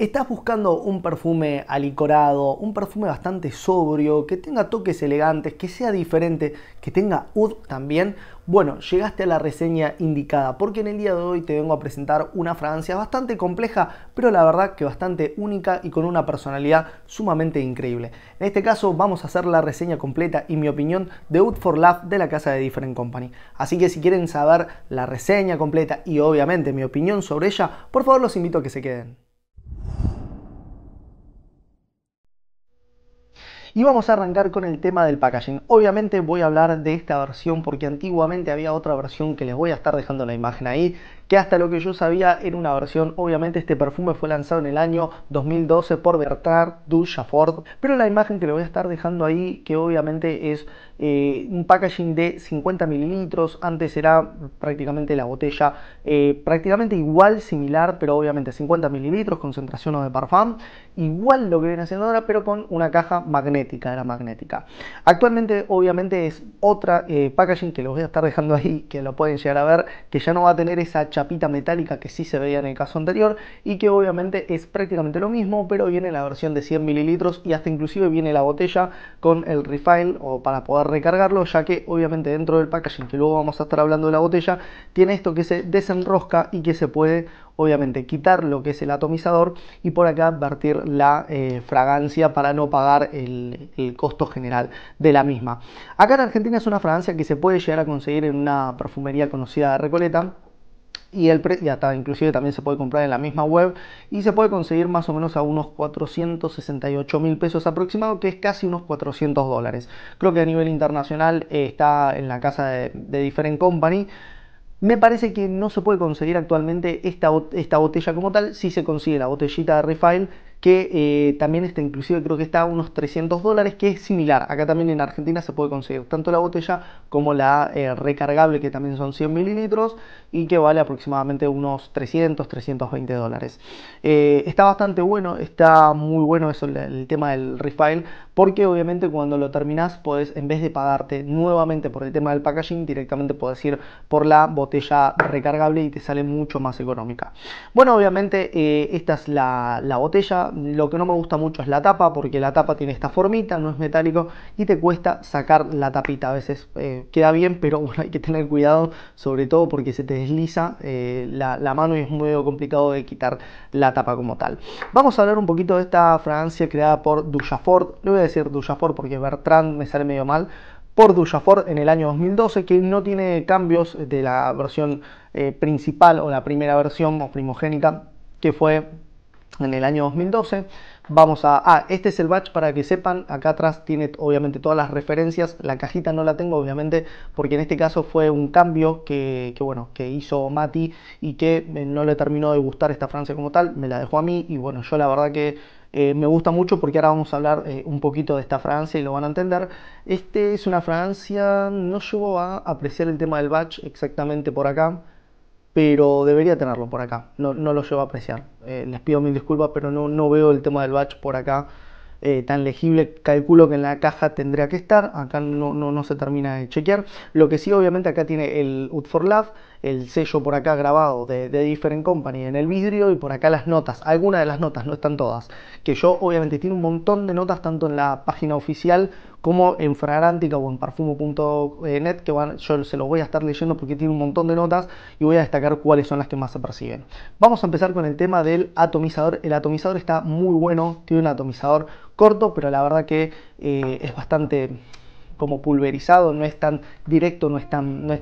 Estás buscando un perfume alicorado, un perfume bastante sobrio, que tenga toques elegantes, que sea diferente, que tenga oud también. Bueno, llegaste a la reseña indicada, porque en el día de hoy te vengo a presentar una fragancia bastante compleja, pero la verdad que bastante única y con una personalidad sumamente increíble. En este caso vamos a hacer la reseña completa y mi opinión de Oud for Love de la casa de Different Company. Así que si quieren saber la reseña completa y obviamente mi opinión sobre ella, por favor los invito a que se queden. Y vamos a arrancar con el tema del packaging. Obviamente voy a hablar de esta versión porque antiguamente había otra versión que les voy a estar dejando la imagen ahí, que hasta lo que yo sabía era una versión. Obviamente este perfume fue lanzado en el año 2012 por Bertrand Duchaford, pero la imagen que le voy a estar dejando ahí, que obviamente es eh, un packaging de 50 mililitros, antes era prácticamente la botella eh, prácticamente igual, similar, pero obviamente 50 mililitros, concentración de parfum, igual lo que viene haciendo ahora, pero con una caja magnética, era magnética. Actualmente obviamente es otra eh, packaging que les voy a estar dejando ahí, que lo pueden llegar a ver, que ya no va a tener esa pita metálica que sí se veía en el caso anterior y que obviamente es prácticamente lo mismo, pero viene la versión de 100 mililitros y hasta inclusive viene la botella con el refile o para poder recargarlo, ya que obviamente dentro del packaging, que luego vamos a estar hablando de la botella, tiene esto que se desenrosca y que se puede obviamente quitar lo que es el atomizador y por acá vertir la eh, fragancia para no pagar el, el, costo general de la misma. Acá en Argentina es una fragancia que se puede llegar a conseguir en una perfumería conocida de Recoleta y el ya está, inclusive también se puede comprar en la misma web y se puede conseguir más o menos a unos 468 mil pesos aproximado, que es casi unos 400 dólares. Creo que a nivel internacional eh, está en la casa de, Different Company. Me parece que no se puede conseguir actualmente esta, esta botella como tal, si se consigue la botellita de Refile que eh, también está, inclusive creo que está a unos 300 dólares, que es similar. Acá también en Argentina se puede conseguir tanto la botella como la eh, recargable, que también son 100 mililitros y que vale aproximadamente unos 300, 320 dólares. Eh, está bastante bueno, está muy bueno eso, el, tema del Refile. Porque obviamente cuando lo terminás, podés, en vez de pagarte nuevamente por el tema del packaging, directamente podés ir por la botella recargable y te sale mucho más económica. Bueno, obviamente eh, esta es la, botella. Lo que no me gusta mucho es la tapa, porque la tapa tiene esta formita, no es metálico y te cuesta sacar la tapita. A veces eh, queda bien, pero hay que tener cuidado, sobre todo porque se te desliza eh, la, mano y es muy complicado de quitar la tapa como tal. Vamos a hablar un poquito de esta fragancia creada por Dujafort. Le decir Dujafor porque Bertrand me sale medio mal, por Dujafor en el año 2012, que no tiene cambios de la versión eh, principal o la primera versión o primogénita que fue en el año 2012. Vamos a... Ah, este es el batch para que sepan, acá atrás tiene obviamente todas las referencias, la cajita no la tengo obviamente porque en este caso fue un cambio que, que bueno, que hizo Mati y que eh, no le terminó de gustar esta Francia como tal, me la dejó a mí y bueno, yo la verdad que eh, me gusta mucho porque ahora vamos a hablar eh, un poquito de esta Francia y lo van a entender. Este es una Francia, no llevo a apreciar el tema del batch exactamente por acá, pero debería tenerlo por acá, no, lo llevo a apreciar. Eh, les pido mil disculpas, pero no, veo el tema del batch por acá tan legible. Calculo que en la caja tendría que estar, acá no, no, se termina de chequear. Lo que sí, obviamente, acá tiene el wood for love el sello por acá grabado de, de, Different Company en el vidrio y por acá las notas, algunas de las notas, no están todas, que yo obviamente tiene un montón de notas tanto en la página oficial como en Fragrantica o en Parfumo.net que yo se los voy a estar leyendo porque tiene un montón de notas y voy a destacar cuáles son las que más se perciben. Vamos a empezar con el tema del atomizador. El atomizador está muy bueno, tiene un atomizador corto, pero la verdad que eh, es bastante como pulverizado, no es tan directo, no es tan, no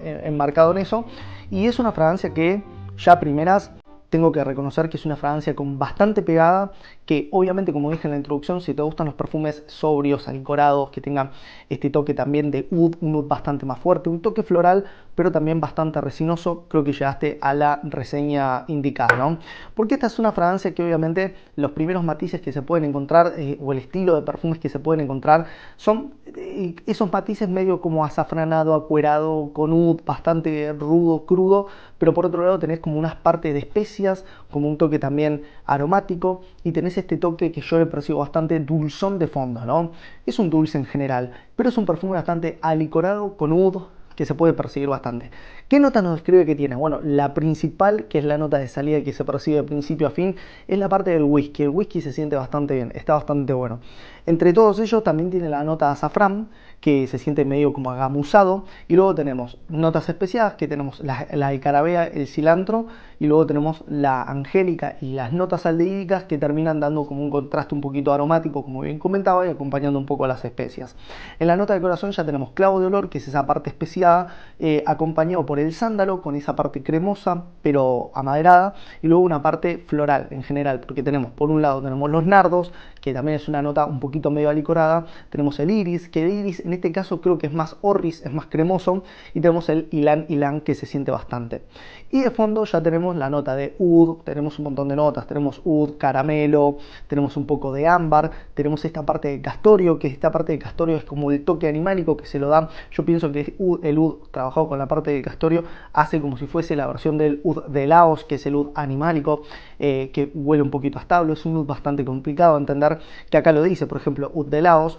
eh, enmarcado en eso. Y es una fragancia que ya primeras tengo que reconocer que es una fragancia con bastante pegada que obviamente como dije en la introducción, si te gustan los perfumes sobrios, alcorados, que tengan este toque también de oud, un oud bastante más fuerte, un toque floral, pero también bastante resinoso, creo que llegaste a la reseña indicada, Porque esta es una fragancia que obviamente los primeros matices que se pueden encontrar eh, o el estilo de perfumes que se pueden encontrar son eh, esos matices medio como azafranado, acuerado, con oud, bastante rudo, crudo, pero por otro lado tenés como unas partes de especias, como un toque también aromático y tenés este toque que yo le percibo bastante dulzón de fondo, ¿no? Es un dulce en general, pero es un perfume bastante alicorado con nudo que se puede percibir bastante. ¿Qué nota nos describe que tiene? Bueno, la principal, que es la nota de salida que se percibe de principio a fin, es la parte del whisky. El whisky se siente bastante bien, está bastante bueno. Entre todos ellos también tiene la nota de azafrán, que se siente medio como agamusado. Y luego tenemos notas especiadas, que tenemos la, de carabea, el cilantro, y luego tenemos la angélica y las notas aldehídicas que terminan dando como un contraste un poquito aromático, como bien comentaba, y acompañando un poco a las especias. En la nota de corazón ya tenemos clavo de olor, que es esa parte especiada, eh, acompañado por el sándalo con esa parte cremosa pero amaderada y luego una parte floral en general porque tenemos por un lado tenemos los nardos que también es una nota un poquito medio alicorada tenemos el iris que el iris en este caso creo que es más orris es más cremoso y tenemos el ilan ilan que se siente bastante y de fondo ya tenemos la nota de oud tenemos un montón de notas tenemos oud caramelo tenemos un poco de ámbar tenemos esta parte de castorio que esta parte de castorio es como de toque animálico que se lo da. yo pienso que el oud trabajado con la parte de castorio hace como si fuese la versión del UD de Laos, que es el UD animálico, eh, que huele un poquito a establo, es un UD bastante complicado de entender, que acá lo dice, por ejemplo, UD de Laos.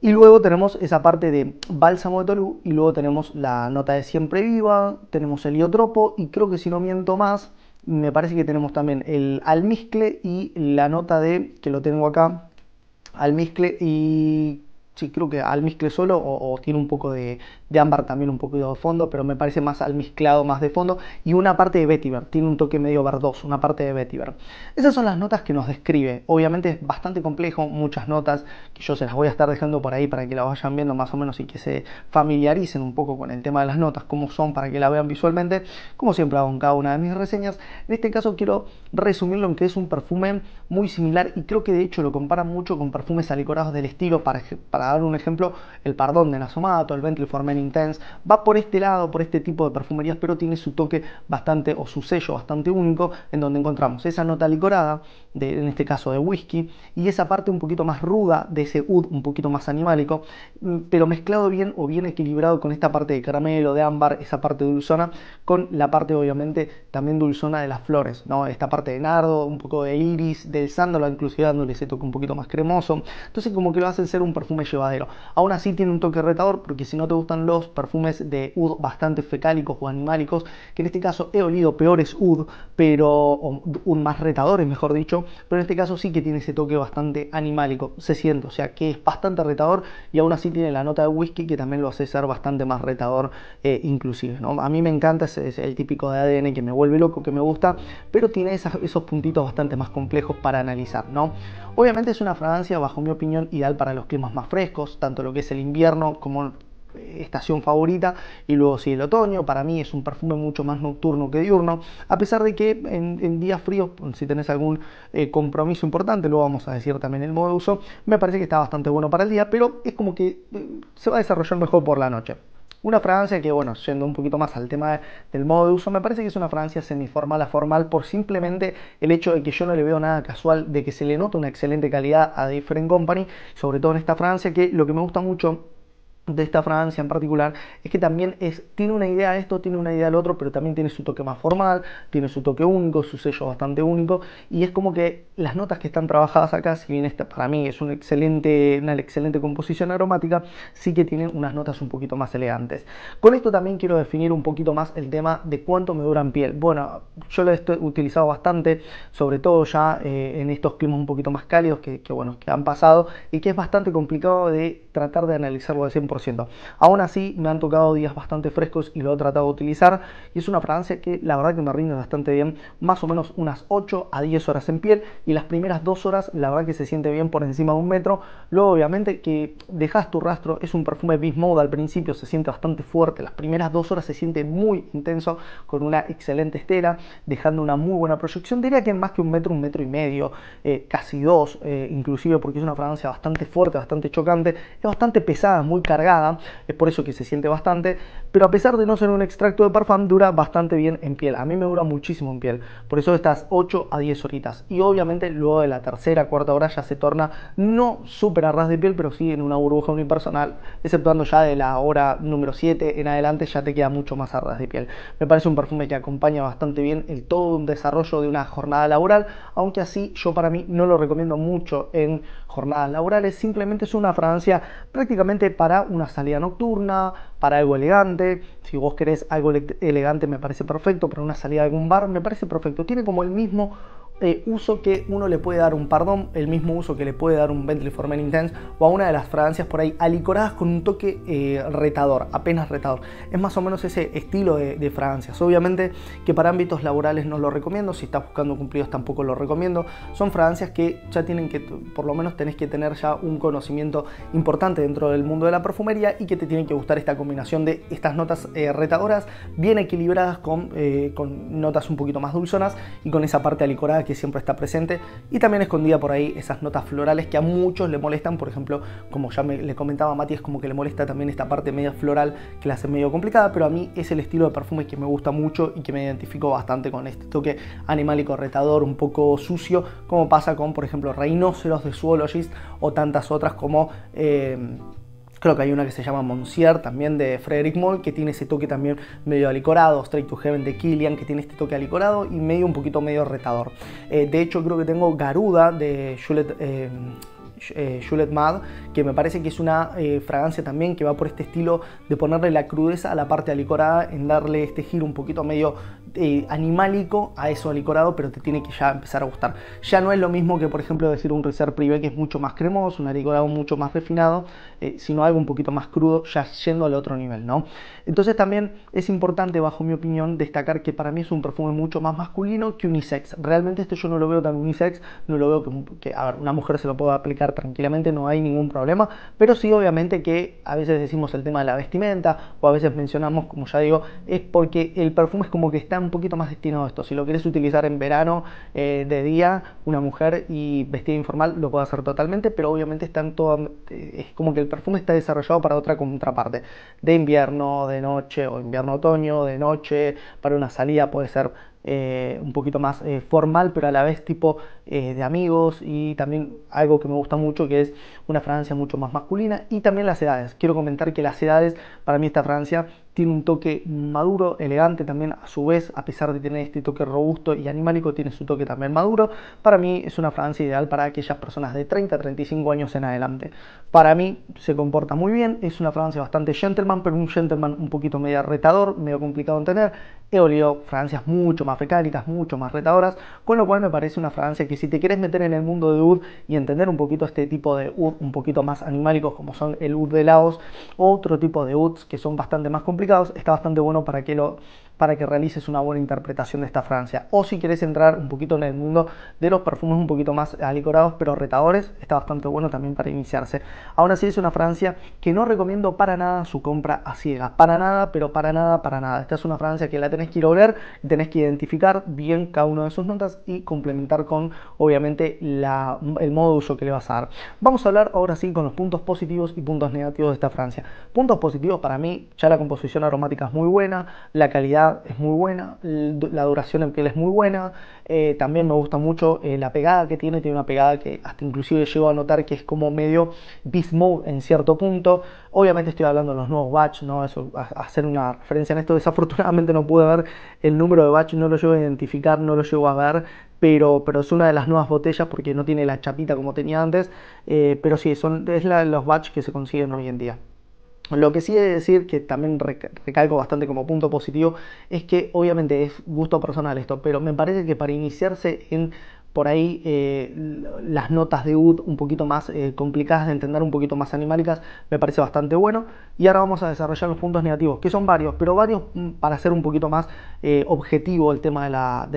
Y luego tenemos esa parte de Bálsamo de tolu y luego tenemos la nota de Siempre Viva, tenemos el Iotropo, y creo que si no miento más, me parece que tenemos también el Almizcle y la nota de, que lo tengo acá, Almizcle y sí, creo que almizcle solo o, tiene un poco de, de Ámbar también un poquito de fondo, pero me parece más al mezclado, más de fondo, y una parte de Vetiver, tiene un toque medio verdoso, una parte de Vetiver. Esas son las notas que nos describe, obviamente es bastante complejo, muchas notas que yo se las voy a estar dejando por ahí para que la vayan viendo más o menos y que se familiaricen un poco con el tema de las notas, cómo son para que la vean visualmente, como siempre hago en cada una de mis reseñas. En este caso quiero resumirlo en que es un perfume muy similar y creo que de hecho lo comparan mucho con perfumes alicorados del estilo, para, para dar un ejemplo, el Pardón de Nasomato, el Bentley Formeni Intense, va por este lado, por este tipo de perfumerías, pero tiene su toque bastante o su sello bastante único, en donde encontramos esa nota licorada, de, en este caso de whisky, y esa parte un poquito más ruda de ese oud, un poquito más animálico, mm, pero mezclado bien o bien equilibrado con esta parte de caramelo, de ámbar, esa parte dulzona, con la parte obviamente también dulzona de las flores, ¿no? esta parte de nardo, un poco de iris, del sándalo, inclusive dándole ese toque un poquito más cremoso, entonces como que lo hacen ser un perfume llevadero. Aún así tiene un toque retador, porque si no te gustan los perfumes de UD bastante fecálicos o animálicos, que en este caso he olido peores UD, pero un más retadores, mejor dicho, pero en este caso sí que tiene ese toque bastante animálico, se siente, o sea que es bastante retador y aún así tiene la nota de whisky que también lo hace ser bastante más retador eh, inclusive, ¿no? A mí me encanta, es, el típico de ADN que me vuelve loco, que me gusta, pero tiene esos puntitos bastante más complejos para analizar, ¿no? Obviamente es una fragancia, bajo mi opinión, ideal para los climas más frescos, tanto lo que es el invierno como estación favorita y luego si el otoño. Para mí es un perfume mucho más nocturno que diurno, a pesar de que en, días fríos, si tenés algún eh, compromiso importante, luego vamos a decir también el modo de uso, me parece que está bastante bueno para el día, pero es como que eh, se va a desarrollar mejor por la noche. Una fragancia que, bueno, yendo un poquito más al tema del modo de uso, me parece que es una fragancia formal a formal por simplemente el hecho de que yo no le veo nada casual, de que se le nota una excelente calidad a Different Company, sobre todo en esta Francia que lo que me gusta mucho de esta Francia en particular es que también es, tiene una idea de esto, tiene una idea del otro, pero también tiene su toque más formal, tiene su toque único, su sello bastante único, y es como que las notas que están trabajadas acá, si bien esta para mí es un excelente, una excelente composición aromática, sí que tienen unas notas un poquito más elegantes. Con esto también quiero definir un poquito más el tema de cuánto me dura en piel. Bueno, yo lo he utilizado bastante, sobre todo ya eh, en estos climas un poquito más cálidos que, bueno, que han pasado, y que es bastante complicado de tratar de analizarlo de siempre ciento. Aún así, me han tocado días bastante frescos y lo he tratado de utilizar. Y es una fragancia que la verdad que me rinde bastante bien, más o menos unas 8 a 10 horas en piel. Y las primeras 2 horas, la verdad que se siente bien por encima de un metro. Luego, obviamente, que dejas tu rastro. Es un perfume bis al principio, se siente bastante fuerte. Las primeras 2 horas se siente muy intenso, con una excelente estela, dejando una muy buena proyección. Diría que más que un metro, un metro y medio, eh, casi dos, eh, inclusive porque es una fragancia bastante fuerte, bastante chocante, es bastante pesada, muy cargada es por eso que se siente bastante, pero a pesar de no ser un extracto de parfum, dura bastante bien en piel. A mí me dura muchísimo en piel, por eso estas 8 a 10 horitas. Y obviamente luego de la tercera, cuarta hora ya se torna no súper a de piel, pero sí en una burbuja personal, exceptuando ya de la hora número 7 en adelante ya te queda mucho más a de piel. Me parece un perfume que acompaña bastante bien el todo un desarrollo de una jornada laboral, aunque así yo para mí no lo recomiendo mucho en jornadas laborales, simplemente es una fragancia prácticamente para una salida nocturna, para algo elegante. Si vos querés algo elegante me parece perfecto, para una salida de algún bar me parece perfecto. Tiene como el mismo este uso que uno le puede dar un pardón, el mismo uso que le puede dar un Bentley for Intense o a una de las fragancias por ahí alicoradas con un toque eh, retador, apenas retador. Es más o menos ese estilo de, fragancias. Obviamente que para ámbitos laborales no lo recomiendo, si estás buscando cumplidos tampoco lo recomiendo. Son fragancias que ya tienen que, por lo menos tenés que tener ya un conocimiento importante dentro del mundo de la perfumería y que te tienen que gustar esta combinación de estas notas eh, retadoras bien equilibradas con, eh, con notas un poquito más dulzonas y con esa parte alicorada que siempre está presente y también escondida por ahí esas notas florales que a muchos le molestan, por ejemplo, como ya me, le comentaba Mati, es como que le molesta también esta parte media floral que la hace medio complicada, pero a mí es el estilo de perfume que me gusta mucho y que me identifico bastante con este toque animal y corretador un poco sucio, como pasa con, por ejemplo, Rhinoceros de Zoologist o tantas otras como... Eh, Creo que hay una que se llama Monsieur, también de Frederick Moll, que tiene ese toque también medio alicorado. Straight to Heaven de Killian, que tiene este toque alicorado y medio un poquito medio retador. Eh, de hecho, creo que tengo Garuda de Juliet. Eh, eh, Mad, que me parece que es una fragancia también que va por este estilo de ponerle la crudeza a la parte alicorada, en darle este giro un poquito medio eh, animálico a eso alicorado, pero te tiene que ya empezar a gustar. Ya no es lo mismo que, por ejemplo, decir un reserve privé que es mucho más cremoso, un alicorado mucho más refinado, eh, sino algo un poquito más crudo, ya yendo al otro nivel, ¿no? Entonces también es importante, bajo mi opinión, destacar que para mí es un perfume mucho más masculino que unisex. Realmente esto yo no lo veo tan unisex, no lo veo que, que a ver, una mujer se lo pueda aplicar tranquilamente, no hay ningún problema, pero sí obviamente que a veces decimos el tema de la vestimenta o a veces mencionamos, como ya digo, es porque el perfume es como que está un poquito más destinado a esto. Si lo quieres utilizar en verano, eh, de día, una mujer y vestida informal lo puede hacer totalmente, pero obviamente están todo, eh, es como que el perfume está desarrollado para otra contraparte. De invierno, de noche, o invierno-otoño, de noche, para una salida puede ser eh, un poquito más eh, formal, pero a la vez tipo eh, de amigos y también algo que me gusta mucho que es una Francia mucho más masculina y también las edades. Quiero comentar que las edades, para mí esta Francia tiene un toque maduro, elegante también a su vez, a pesar de tener este toque robusto y animálico, tiene su toque también maduro. Para mí es una Francia ideal para aquellas personas de 30 35 años en adelante. Para mí se comporta muy bien, es una Francia bastante gentleman, pero un gentleman un poquito medio retador, medio complicado de tener. He olido fragancias mucho más fecálicas, mucho más retadoras, con lo cual me parece una fragancia que si te quieres meter en el mundo de oud y entender un poquito este tipo de oud un poquito más animálicos como son el oud de Laos, otro tipo de ouds que son bastante más complicados, está bastante bueno para que lo para que realices una buena interpretación de esta francia. O si quieres entrar un poquito en el mundo de los perfumes un poquito más alicorados, pero retadores, está bastante bueno también para iniciarse. Aún así es una francia que no recomiendo para nada su compra a ciegas. Para nada, pero para nada, para nada. Esta es una francia que la tenés que ir a oler, tenés que identificar bien cada una de sus notas y complementar con, obviamente, el modo de uso que le vas a dar. Vamos a hablar ahora sí con los puntos positivos y puntos negativos de esta francia. Puntos positivos para mí, ya la composición aromática es muy buena, la calidad es muy buena, la duración en piel es muy buena, eh, también me gusta mucho eh, la pegada que tiene, tiene una pegada que hasta inclusive llego a notar que es como medio beast en cierto punto. Obviamente estoy hablando de los nuevos batch, ¿no? Eso, hacer una referencia en esto, desafortunadamente no pude ver el número de batch, no lo llevo a identificar, no lo llevo a ver, pero, pero, es una de las nuevas botellas porque no tiene la chapita como tenía antes, eh, pero sí, son, es la, los batch que se consiguen hoy en día. Lo que sí he de decir, que también recalco bastante como punto positivo, es que obviamente es gusto personal esto, pero me parece que para iniciarse en por ahí eh, las notas de UD un poquito más eh, complicadas de entender, un poquito más animálicas, me parece bastante bueno. Y ahora vamos a desarrollar los puntos negativos, que son varios, pero varios mm, para hacer un poquito más eh, objetivo el tema de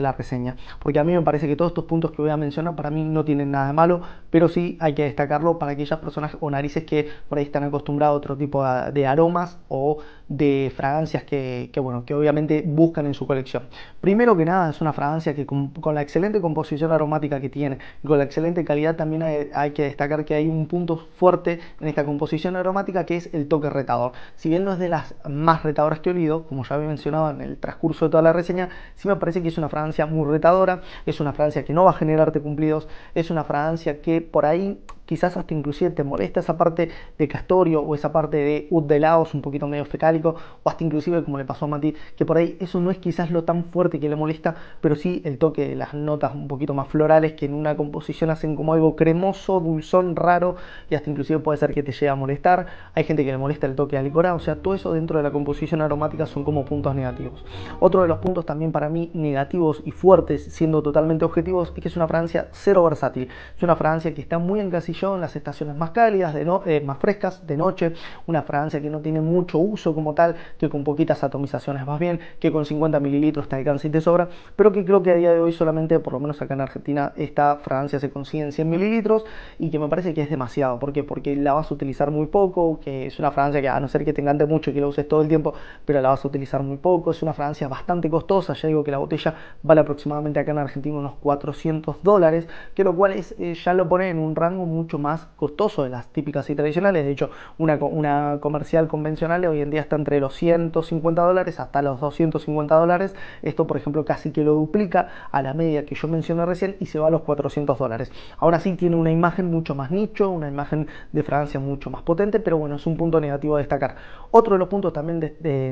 la, reseña. Porque a mí me parece que todos estos puntos que voy a mencionar para mí no tienen nada de malo, pero sí hay que destacarlo para aquellas personas o narices que por ahí están acostumbrados a otro tipo de, de aromas o de fragancias que, bueno, que obviamente buscan en su colección. Primero que nada, es una fragancia que con, la excelente composición aromática que tiene con la excelente calidad también hay, que destacar que hay un punto fuerte en esta composición aromática que es el toque retador. Si bien no es de las más retadoras que he olido, como ya había mencionado en el transcurso de toda la reseña, sí me parece que es una fragancia muy retadora, es una fragancia que no va a generarte cumplidos, es una fragancia que por ahí quizás hasta inclusive te molesta esa parte de Castorio o esa parte de Ud de Laos un poquito medio fecálico, o hasta inclusive como le pasó a Mati, que por ahí eso no es quizás lo tan fuerte que le molesta, pero sí el toque de las notas un poquito más florales que en una composición hacen como algo cremoso, dulzón, raro, y hasta inclusive puede ser que te llegue a molestar. Hay gente que le molesta el toque de alicora, o sea, todo eso dentro de la composición aromática son como puntos negativos. Otro de los puntos también para mí negativos y fuertes, siendo totalmente objetivos, es que es una fragancia cero versátil. Es una fragancia que está muy encasillada las estaciones más cálidas, de eh, más frescas, de noche, una fragancia que no tiene mucho uso como tal, que con poquitas atomizaciones más bien, que con 50 mililitros te alcanza y te sobra, pero que creo que a día de hoy solamente, por lo menos acá en Argentina, esta fragancia se consigue en 100 mililitros y que me parece que es demasiado. ¿Por Porque la vas a utilizar muy poco, que es una fragancia que a no ser que te encante mucho y que lo uses todo el tiempo, pero la vas a utilizar muy poco, es una fragancia bastante costosa, ya digo que la botella vale aproximadamente acá en Argentina unos 400 dólares, que lo cual es, eh, ya lo pone en un rango muy mucho más costoso de las típicas y tradicionales. De hecho, una, comercial convencional hoy en día está entre los 150 dólares hasta los 250 dólares. Esto, por ejemplo, casi que lo duplica a la media que yo mencioné recién y se va a los 400 dólares. Ahora sí tiene una imagen mucho más nicho, una imagen de Francia mucho más potente, pero bueno, es un punto negativo a destacar. Otro de los puntos también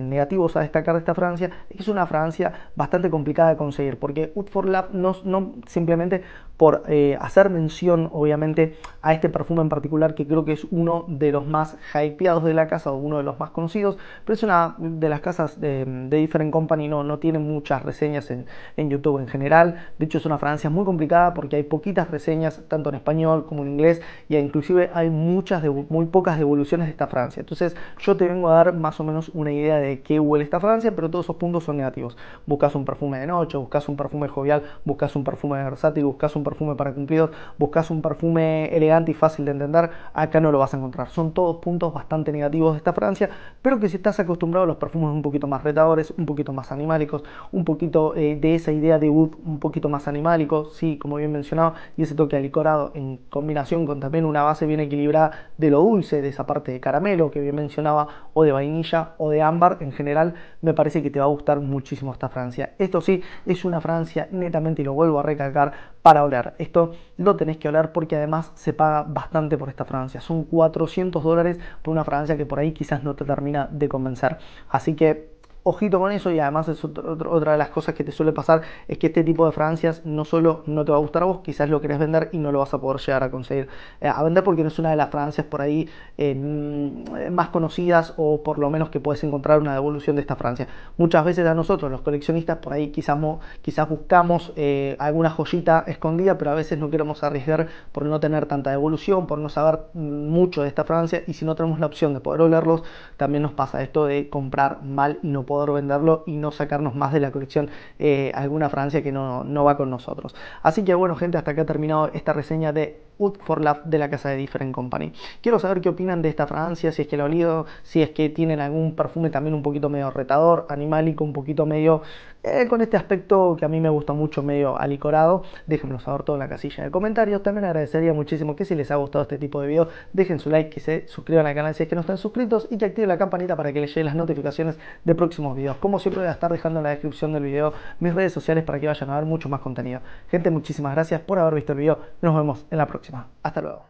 negativos a destacar de esta Francia es que es una Francia bastante complicada de conseguir, porque Wood Lab no, simplemente por eh, hacer mención, obviamente, a este perfume en particular que creo que es uno de los más hypeados de la casa o uno de los más conocidos, pero es una de las casas de, Different Company, no, no tiene muchas reseñas en, YouTube en general, de hecho es una Francia muy complicada porque hay poquitas reseñas tanto en español como en inglés y inclusive hay muchas, muy pocas devoluciones de esta Francia, entonces yo te vengo a dar más o menos una idea de qué huele esta Francia, pero todos esos puntos son negativos, buscas un perfume de noche, buscas un perfume jovial, buscas un perfume versátil, buscas un perfume para cumplidos, buscas un perfume elegante, y fácil de entender, acá no lo vas a encontrar. Son todos puntos bastante negativos de esta Francia, pero que si estás acostumbrado a los perfumes un poquito más retadores, un poquito más animálicos, un poquito eh, de esa idea de Wood un poquito más animálico, sí, como bien mencionado, y ese toque alicorado en combinación con también una base bien equilibrada de lo dulce, de esa parte de caramelo que bien mencionaba, o de vainilla o de ámbar en general, me parece que te va a gustar muchísimo esta Francia. Esto sí, es una Francia netamente, y lo vuelvo a recalcar, para oler. Esto lo tenés que oler porque además se paga bastante por esta fragancia. Son 400 dólares por una fragancia que por ahí quizás no te termina de convencer. Así que ojito con eso y además es otra de las cosas que te suele pasar es que este tipo de fragancias no solo no te va a gustar a vos, quizás lo querés vender y no lo vas a poder llegar a conseguir eh, a vender porque no es una de las fragancias por ahí eh, mm, más conocidas o por lo menos que puedes encontrar una devolución de esta fragancia. Muchas veces a nosotros los coleccionistas por ahí quizás, quizás buscamos eh, alguna joyita escondida pero a veces no queremos arriesgar por no tener tanta devolución, por no saber mm, mucho de esta fragancia y si no tenemos la opción de poder olerlos también nos pasa esto de comprar mal y no poder venderlo y no sacarnos más de la colección eh, alguna Francia que no, no va con nosotros. Así que bueno gente, hasta acá ha terminado esta reseña de Wood for Love de la casa de Different Company. Quiero saber qué opinan de esta fragancia, si es que lo olido, si es que tienen algún perfume también un poquito medio retador, animálico, un poquito medio eh, con este aspecto que a mí me gusta mucho, medio alicorado. Déjenmelo saber todo en la casilla de comentarios. También agradecería muchísimo que si les ha gustado este tipo de video, dejen su like, que se suscriban al canal si es que no están suscritos y que activen la campanita para que les lleguen las notificaciones de próximos videos. Como siempre voy a estar dejando en la descripción del video mis redes sociales para que vayan a ver mucho más contenido. Gente, muchísimas gracias por haber visto el video. Nos vemos en la próxima. Hasta luego.